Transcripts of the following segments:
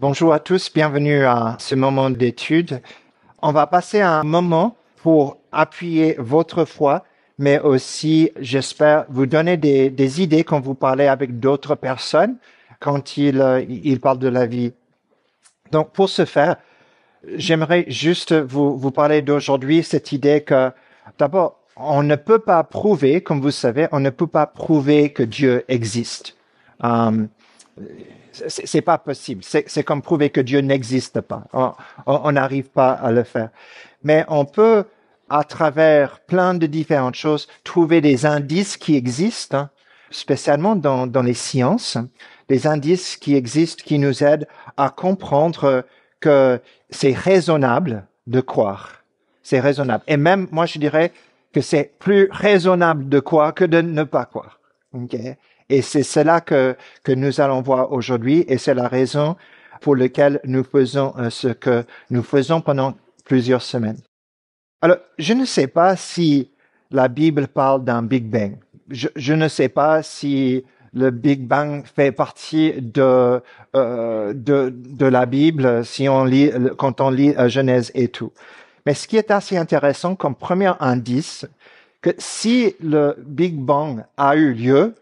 Bonjour à tous, bienvenue à ce moment d'étude. On va passer un moment pour appuyer votre foi, mais aussi, j'espère, vous donner des, idées quand vous parlez avec d'autres personnes, quand ils, euh, parlent de la vie. Donc, pour ce faire, j'aimerais juste vous, parler d'aujourd'hui, cette idée que, d'abord, on ne peut pas prouver, comme vous savez, on ne peut pas prouver que Dieu existe. Euh, c'est pas possible. C'est comme prouver que Dieu n'existe pas. On n'arrive pas à le faire. Mais on peut, à travers plein de différentes choses, trouver des indices qui existent, hein, spécialement dans, les sciences, des indices qui existent qui nous aident à comprendre que c'est raisonnable de croire. C'est raisonnable. Et même, moi, je dirais que c'est plus raisonnable de croire que de ne pas croire. Okay? Et c'est cela que, que nous allons voir aujourd'hui et c'est la raison pour laquelle nous faisons euh, ce que nous faisons pendant plusieurs semaines. Alors, je ne sais pas si la Bible parle d'un Big Bang. Je, ne sais pas si le Big Bang fait partie de, euh, de, de la Bible si on lit, quand on lit euh, Genèse et tout. Mais ce qui est assez intéressant comme premier indice, que si le Big Bang a eu lieu,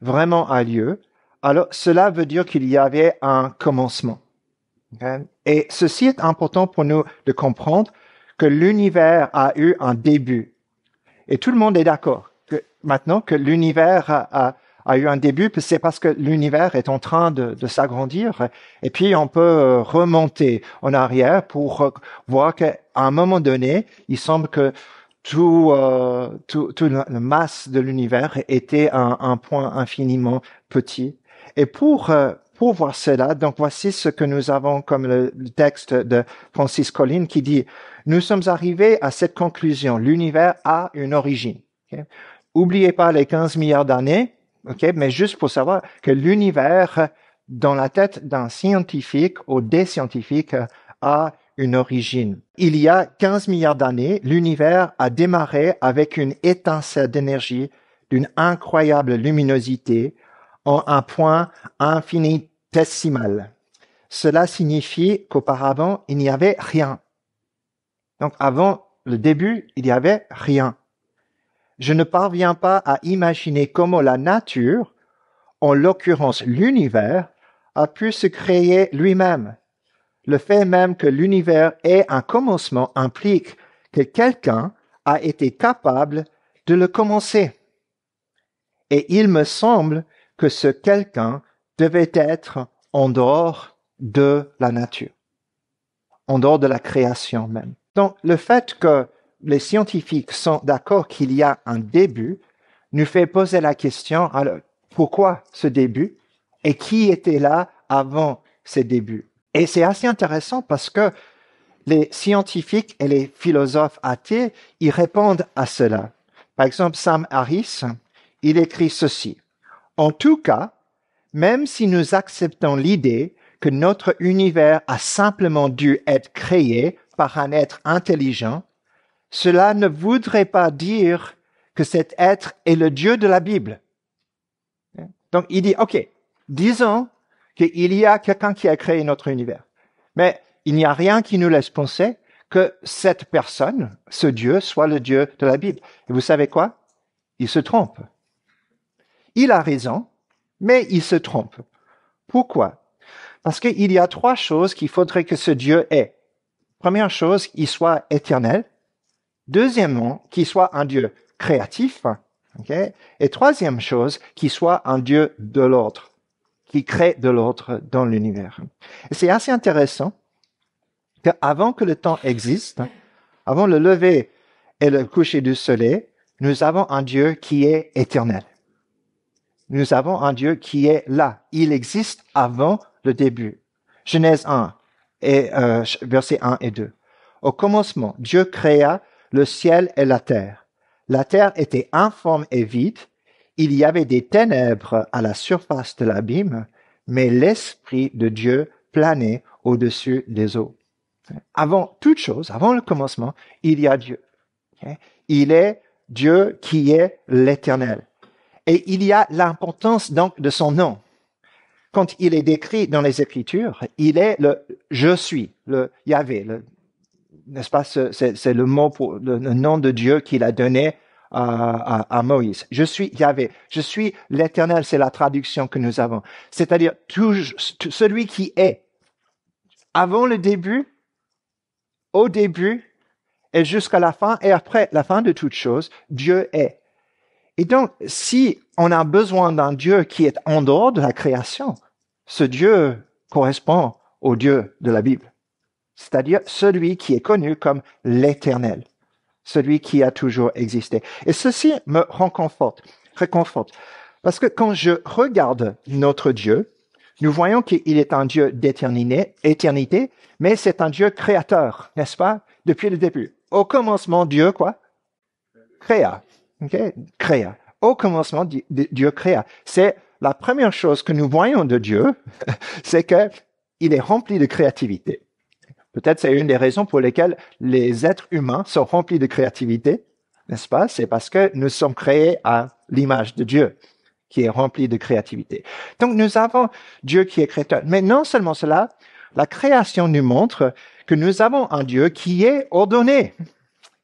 vraiment a lieu, alors cela veut dire qu'il y avait un commencement. Et ceci est important pour nous de comprendre que l'univers a eu un début. Et tout le monde est d'accord que maintenant que l'univers a, a, eu un début, c'est parce que l'univers est en train de, de s'agrandir. Et puis on peut euh, remonter en arrière pour euh, voir qu'à un moment donné, il semble que tout, euh, tout, tout la, masse de l'univers était un, un, point infiniment petit. Et pour euh, pour voir cela, donc voici ce que nous avons comme le, texte de Francis Collins qui dit Nous sommes arrivés à cette conclusion. L'univers a une origine. Okay? Oubliez pas les 15 milliards d'années, ok Mais juste pour savoir que l'univers dans la tête d'un scientifique ou des scientifiques euh, a une origine. Il y a 15 milliards d'années, l'univers a démarré avec une étincelle d'énergie d'une incroyable luminosité en un point infinitesimal. Cela signifie qu'auparavant, il n'y avait rien. Donc avant le début, il n'y avait rien. Je ne parviens pas à imaginer comment la nature, en l'occurrence l'univers, a pu se créer lui-même le fait même que l'univers ait un commencement implique que quelqu'un a été capable de le commencer. Et il me semble que ce quelqu'un devait être en dehors de la nature, en dehors de la création même. Donc le fait que les scientifiques sont d'accord qu'il y a un début nous fait poser la question alors pourquoi ce début et qui était là avant ce début et c'est assez intéressant parce que les scientifiques et les philosophes athées, ils répondent à cela. Par exemple, Sam Harris, il écrit ceci. En tout cas, même si nous acceptons l'idée que notre univers a simplement dû être créé par un être intelligent, cela ne voudrait pas dire que cet être est le Dieu de la Bible. Donc il dit, OK, disons qu'il y a quelqu'un qui a créé notre univers. Mais il n'y a rien qui nous laisse penser que cette personne, ce Dieu, soit le Dieu de la Bible. Et vous savez quoi Il se trompe. Il a raison, mais il se trompe. Pourquoi Parce qu'il y a trois choses qu'il faudrait que ce Dieu ait. Première chose, qu'il soit éternel. Deuxièmement, qu'il soit un Dieu créatif. Et troisième chose, qu'il soit un Dieu de l'ordre qui crée de l'ordre dans l'univers. C'est assez intéressant qu'avant que le temps existe, avant le lever et le coucher du soleil, nous avons un Dieu qui est éternel. Nous avons un Dieu qui est là. Il existe avant le début. Genèse 1 et verset euh, versets 1 et 2. Au commencement, Dieu créa le ciel et la terre. La terre était informe et vide. Il y avait des ténèbres à la surface de l'abîme mais l'Esprit de Dieu planait au-dessus des eaux. Avant toute chose, avant le commencement, il y a Dieu. Il est Dieu qui est l'éternel. Et il y a l'importance donc de son nom. Quand il est décrit dans les Écritures, il est le je suis, le Yahvé, n'est-ce pas? C'est, le mot pour le, nom de Dieu qu'il a donné à, Moïse. Je suis Yahvé. Je suis l'Éternel. C'est la traduction que nous avons. C'est-à-dire celui qui est avant le début, au début et jusqu'à la fin et après la fin de toute chose, Dieu est. Et donc, si on a besoin d'un Dieu qui est en dehors de la création, ce Dieu correspond au Dieu de la Bible, c'est-à-dire celui qui est connu comme l'Éternel celui qui a toujours existé. Et ceci me réconforte, réconforte. Parce que quand je regarde notre Dieu, nous voyons qu'il est un Dieu d'éternité, mais c'est un Dieu créateur, n'est-ce pas? Depuis le début. Au commencement, Dieu, quoi? Créa. Créa. Au commencement, Dieu créa. C'est la première chose que nous voyons de Dieu, c'est que il est rempli de créativité. Peut-être c'est une des raisons pour lesquelles les êtres humains sont remplis de créativité, n'est-ce pas C'est parce que nous sommes créés à l'image de Dieu, qui est rempli de créativité. Donc nous avons Dieu qui est créateur. Mais non seulement cela, la création nous montre que nous avons un Dieu qui est ordonné.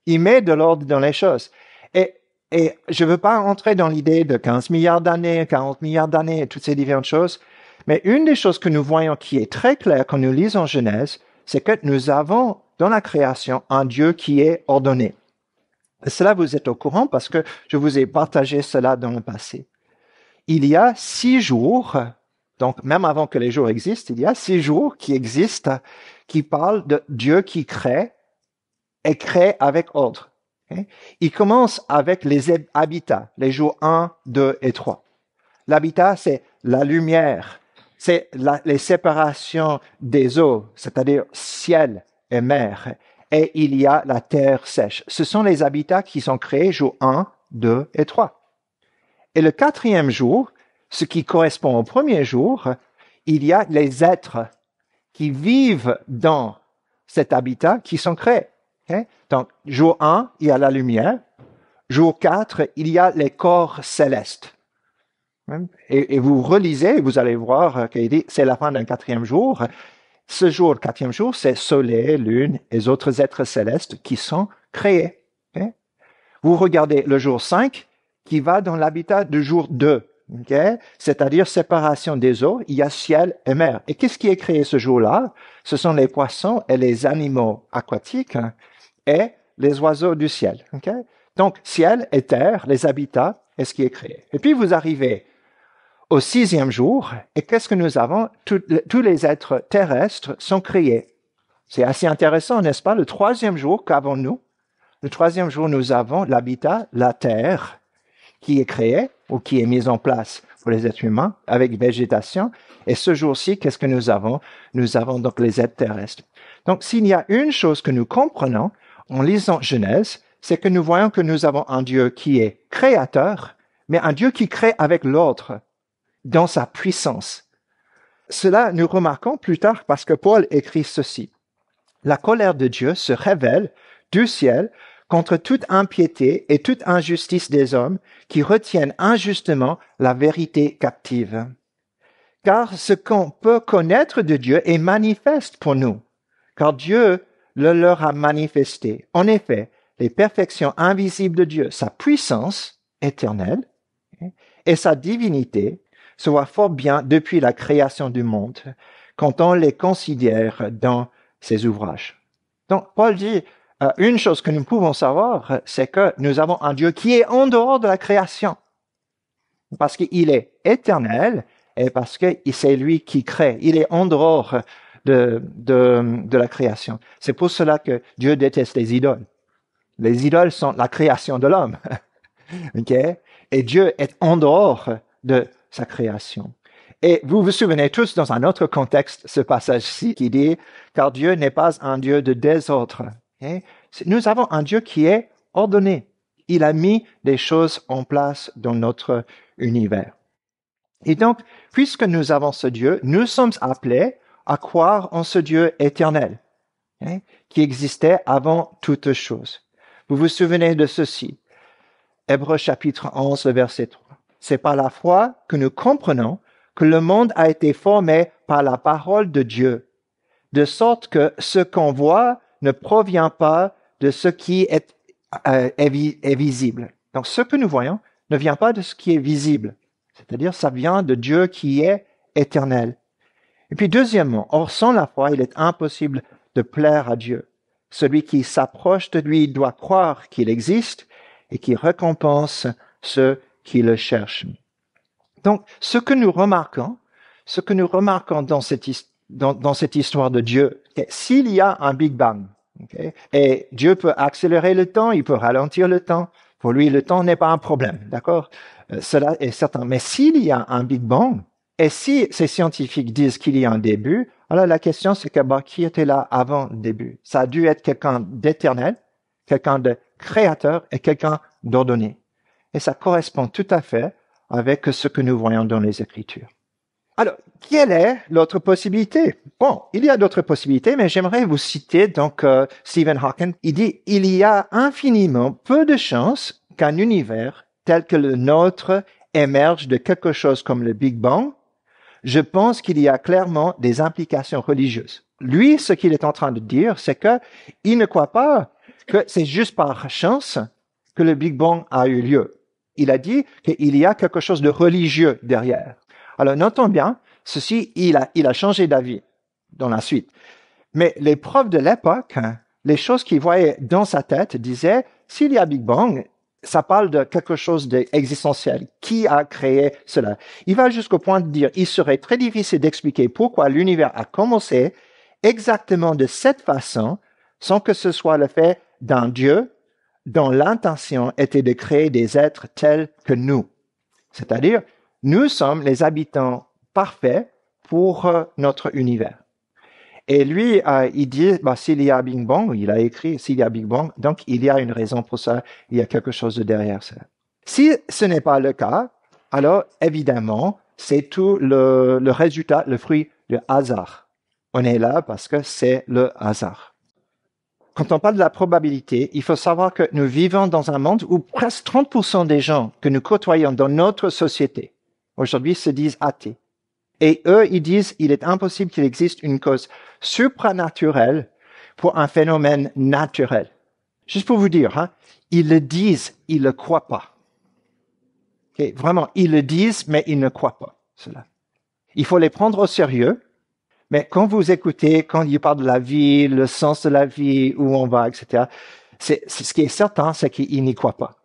Il met de l'ordre dans les choses. Et, et je ne veux pas entrer dans l'idée de 15 milliards d'années, 40 milliards d'années et toutes ces différentes choses. Mais une des choses que nous voyons qui est très claire quand nous lisons Genèse, c'est que nous avons dans la création un Dieu qui est ordonné. cela, vous êtes au courant parce que je vous ai partagé cela dans le passé. Il y a six jours, donc même avant que les jours existent, il y a six jours qui existent, qui parlent de Dieu qui crée et crée avec ordre. Hein? Il commence avec les habitats, les jours 1, 2 et 3. L'habitat, c'est la lumière, c'est les séparations des eaux, c'est-à-dire ciel et mer, et il y a la terre sèche. Ce sont les habitats qui sont créés jour 1, 2 et 3. Et le quatrième jour, ce qui correspond au premier jour, il y a les êtres qui vivent dans cet habitat qui sont créés. Donc, jour 1, il y a la lumière. Jour 4, il y a les corps célestes. Et, vous relisez, vous allez voir qu'il euh, dit, c'est la fin d'un quatrième jour. Ce jour, quatrième jour, c'est soleil, lune et autres êtres célestes qui sont créés. Vous regardez le jour 5 qui va dans l'habitat du jour 2, c'est-à-dire séparation des eaux, il y a ciel et mer. Et qu'est-ce qui est créé ce jour-là Ce sont les poissons et les animaux aquatiques hein, et les oiseaux du ciel. Donc ciel et terre, les habitats, est ce qui est créé. Et puis vous arrivez au sixième jour, et qu'est-ce que nous avons Tous les êtres terrestres sont créés. C'est assez intéressant, n'est-ce pas Le troisième jour, qu'avons-nous Le troisième jour, nous avons l'habitat, la terre, qui est créée ou qui est mise en place pour les êtres humains avec végétation. Et ce jour-ci, qu'est-ce que nous avons Nous avons donc les êtres terrestres. Donc s'il y a une chose que nous comprenons en lisant Genèse, c'est que nous voyons que nous avons un Dieu qui est créateur, mais un Dieu qui crée avec l'autre dans sa puissance. Cela nous remarquons plus tard parce que Paul écrit ceci. La colère de Dieu se révèle du ciel contre toute impiété et toute injustice des hommes qui retiennent injustement la vérité captive. Car ce qu'on peut connaître de Dieu est manifeste pour nous, car Dieu le leur a manifesté. En effet, les perfections invisibles de Dieu, sa puissance éternelle et sa divinité se voit fort bien depuis la création du monde quand on les considère dans ses ouvrages. Donc Paul dit, euh, une chose que nous pouvons savoir, c'est que nous avons un Dieu qui est en dehors de la création, parce qu'il est éternel et parce que c'est lui qui crée. Il est en dehors de, de, la création. C'est pour cela que Dieu déteste les idoles. Les idoles sont la création de l'homme. Et Dieu est en dehors de sa création. Et vous vous souvenez tous dans un autre contexte ce passage-ci qui dit, car Dieu n'est pas un Dieu de désordre. Nous avons un Dieu qui est ordonné. Il a mis des choses en place dans notre univers. Et donc, puisque nous avons ce Dieu, nous sommes appelés à croire en ce Dieu éternel, hein, qui existait avant toute chose. Vous vous souvenez de ceci. Hébreux chapitre 11, verset 3. C'est par la foi que nous comprenons que le monde a été formé par la parole de Dieu, de sorte que ce qu'on voit ne provient pas de ce qui est, euh, visible. Donc ce que nous voyons ne vient pas de ce qui est visible, c'est-à-dire ça vient de Dieu qui est éternel. Et puis deuxièmement, hors sans la foi, il est impossible de plaire à Dieu. Celui qui s'approche de lui doit croire qu'il existe et qui récompense ceux qui le cherche. Donc, ce que nous remarquons, ce que nous remarquons dans cette, histoire de Dieu, s'il y a un Big Bang, et Dieu peut accélérer le temps, il peut ralentir le temps, pour lui, le temps n'est pas un problème, d'accord euh, Cela est certain. Mais s'il y a un Big Bang, et si ces scientifiques disent qu'il y a un début, alors la question c'est que bah, qui était là avant le début Ça a dû être quelqu'un d'éternel, quelqu'un de créateur et quelqu'un d'ordonné et ça correspond tout à fait avec ce que nous voyons dans les Écritures. Alors, quelle est l'autre possibilité Bon, il y a d'autres possibilités, mais j'aimerais vous citer donc euh, Stephen Hawking. Il dit, il y a infiniment peu de chances qu'un univers tel que le nôtre émerge de quelque chose comme le Big Bang. Je pense qu'il y a clairement des implications religieuses. Lui, ce qu'il est en train de dire, c'est que il ne croit pas que c'est juste par chance que le Big Bang a eu lieu. Il a dit qu'il y a quelque chose de religieux derrière. Alors notons bien, ceci, il a, il a changé d'avis dans la suite. Mais les profs de l'époque, hein, les choses qu'il voyait dans sa tête disaient, s'il y a Big Bang, ça parle de quelque chose d'existentiel. Qui a créé cela Il va jusqu'au point de dire, il serait très difficile d'expliquer pourquoi l'univers a commencé exactement de cette façon, sans que ce soit le fait d'un Dieu dont l'intention était de créer des êtres tels que nous. C'est-à-dire, nous sommes les habitants parfaits pour euh, notre univers. Et lui, euh, il dit, bah, s'il y a Big Bang, il a écrit, s'il y a Big Bang, donc il y a une raison pour ça, il y a quelque chose derrière ça. Si ce n'est pas le cas, alors évidemment, c'est tout le, le résultat, le fruit du hasard. On est là parce que c'est le hasard quand on parle de la probabilité, il faut savoir que nous vivons dans un monde où presque 30% des gens que nous côtoyons dans notre société aujourd'hui se disent athées. Et eux, ils disent, il est impossible qu'il existe une cause supranaturelle pour un phénomène naturel. Juste pour vous dire, hein, ils le disent, ils le croient pas. vraiment, ils le disent, mais ils ne croient pas cela. Il faut les prendre au sérieux mais quand vous écoutez, quand il parle de la vie, le sens de la vie, où on va, etc., c'est, ce qui est certain, c'est qu'il n'y croit pas.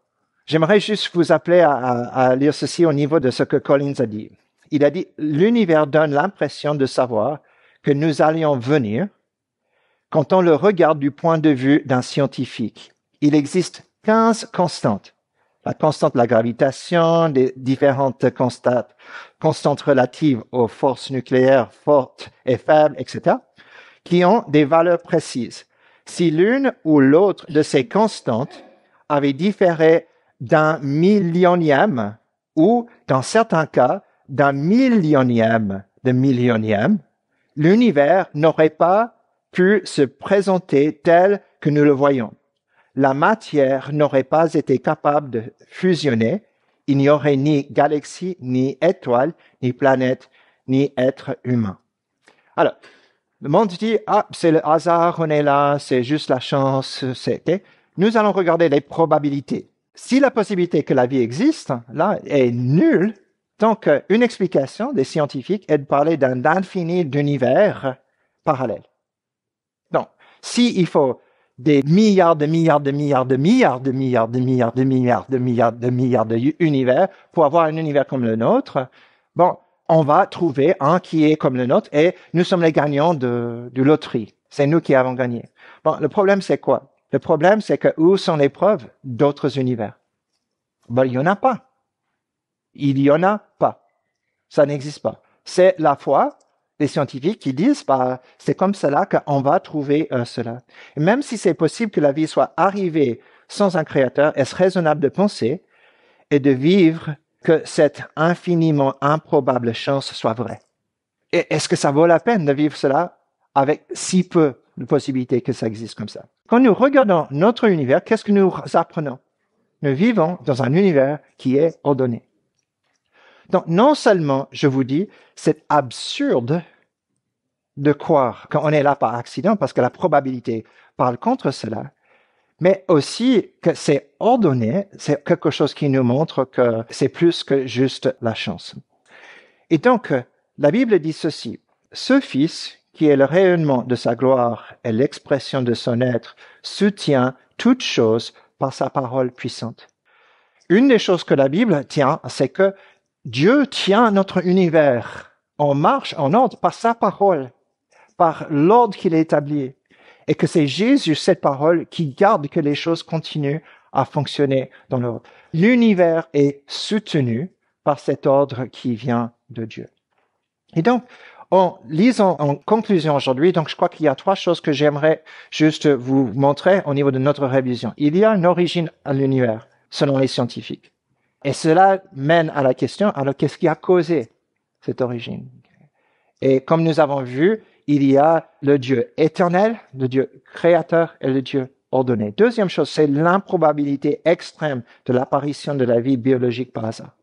J'aimerais juste vous appeler à, à lire ceci au niveau de ce que Collins a dit. Il a dit, l'univers donne l'impression de savoir que nous allions venir quand on le regarde du point de vue d'un scientifique. Il existe 15 constantes la constante de la gravitation, des différentes constantes, constantes relatives aux forces nucléaires fortes et faibles, etc., qui ont des valeurs précises. Si l'une ou l'autre de ces constantes avait différé d'un millionième ou, dans certains cas, d'un millionième de millionième, l'univers n'aurait pas pu se présenter tel que nous le voyons la matière n'aurait pas été capable de fusionner, il n'y aurait ni galaxie, ni étoile, ni planète, ni être humain. Alors, le monde dit, ah, c'est le hasard, on est là, c'est juste la chance, c'était. Nous allons regarder les probabilités. Si la possibilité que la vie existe, là, est nulle, tant quune explication des scientifiques est de parler d'un infini d'univers parallèle. Donc, s'il faut des milliards de milliards de milliards de milliards de milliards de milliards de milliards de milliards de milliards d'univers pour avoir un univers comme le nôtre, bon, on va trouver un qui est comme le nôtre et nous sommes les gagnants de, de loterie. C'est nous qui avons gagné. Bon, le problème, c'est quoi? Le problème, c'est que où sont les preuves d'autres univers? Bon, il n'y en a pas. Il n'y en a pas. Ça n'existe pas. C'est la foi les scientifiques qui disent bah, c'est comme cela qu'on va trouver euh, cela. même si c'est possible que la vie soit arrivée sans un créateur, est-ce raisonnable de penser et de vivre que cette infiniment improbable chance soit vraie Et est-ce que ça vaut la peine de vivre cela avec si peu de possibilités que ça existe comme ça Quand nous regardons notre univers, qu'est-ce que nous apprenons Nous vivons dans un univers qui est ordonné. Donc, non seulement, je vous dis, c'est absurde de croire qu'on est là par accident parce que la probabilité parle contre cela, mais aussi que c'est ordonné, c'est quelque chose qui nous montre que c'est plus que juste la chance. Et donc, la Bible dit ceci, ce Fils, qui est le rayonnement de sa gloire et l'expression de son être, soutient toute chose par sa parole puissante. Une des choses que la Bible tient, c'est que Dieu tient notre univers en marche, en ordre, par sa parole, par l'ordre qu'il a établi. Et que c'est Jésus, cette parole, qui garde que les choses continuent à fonctionner dans l'ordre. L'univers est soutenu par cet ordre qui vient de Dieu. Et donc, en lisant en conclusion aujourd'hui, donc je crois qu'il y a trois choses que j'aimerais juste vous montrer au niveau de notre révision. Il y a une origine à l'univers, selon les scientifiques. Et cela mène à la question, alors qu'est-ce qui a causé cette origine Et comme nous avons vu, il y a le Dieu éternel, le Dieu créateur et le Dieu ordonné. Deuxième chose, c'est l'improbabilité extrême de l'apparition de la vie biologique par hasard.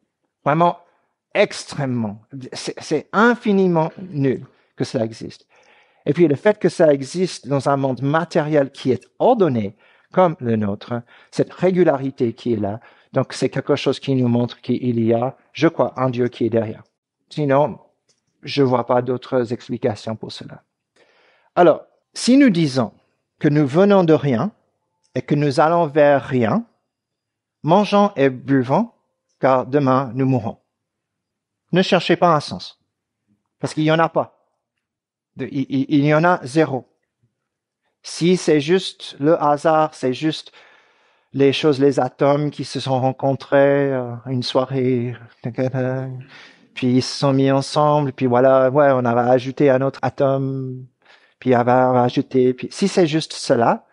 Vraiment extrêmement, c'est infiniment nul que cela existe. Et puis le fait que cela existe dans un monde matériel qui est ordonné, comme le nôtre, hein. cette régularité qui est là. Donc c'est quelque chose qui nous montre qu'il y a, je crois, un Dieu qui est derrière. Sinon, je ne vois pas d'autres explications pour cela. Alors, si nous disons que nous venons de rien et que nous allons vers rien, mangeons et buvons, car demain nous mourrons. Ne cherchez pas un sens, parce qu'il n'y en a pas. Il y en a zéro. Si c'est juste le hasard, c'est juste les choses, les atomes qui se sont rencontrés euh, une soirée, puis ils se sont mis ensemble, puis voilà, ouais, on a ajouté un autre atome, puis on avait ajouté, puis si c'est juste cela,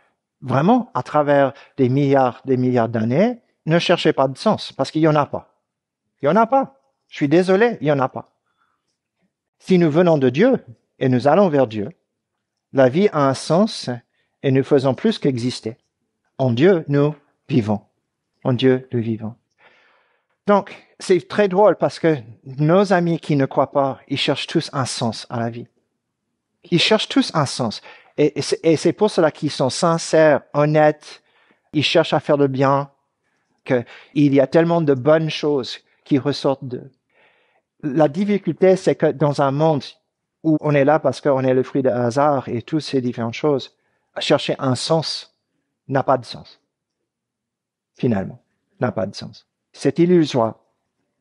vraiment, à travers des milliards, des milliards d'années, ne cherchez pas de sens, parce qu'il y en a pas. Il y en a pas. Je suis désolé, il y en a pas. Si nous venons de Dieu et nous allons vers Dieu, la vie a un sens et nous faisons plus qu'exister. En Dieu, nous vivons. En Dieu, nous vivons. Donc, c'est très drôle parce que nos amis qui ne croient pas, ils cherchent tous un sens à la vie. Ils cherchent tous un sens. Et, c'est pour cela qu'ils sont sincères, honnêtes, ils cherchent à faire le bien, qu'il y a tellement de bonnes choses qui ressortent d'eux. La difficulté, c'est que dans un monde où on est là parce qu'on est le fruit de hasard et toutes ces différentes choses. Chercher un sens n'a pas de sens. Finalement, n'a pas de sens. C'est illusoire.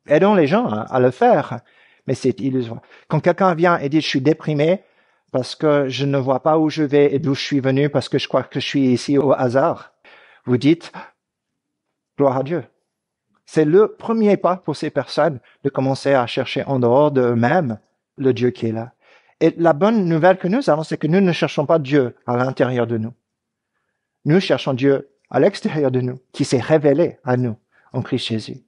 Aidons les gens à, hein, à le faire, mais c'est illusoire. Quand quelqu'un vient et dit je suis déprimé parce que je ne vois pas où je vais et d'où je suis venu parce que je crois que je suis ici au hasard, vous dites gloire à Dieu. C'est le premier pas pour ces personnes de commencer à chercher en dehors d'eux-mêmes le Dieu qui est là. Et la bonne nouvelle que nous avons, c'est que nous ne cherchons pas Dieu à l'intérieur de nous. Nous cherchons Dieu à l'extérieur de nous, qui s'est révélé à nous en Christ Jésus.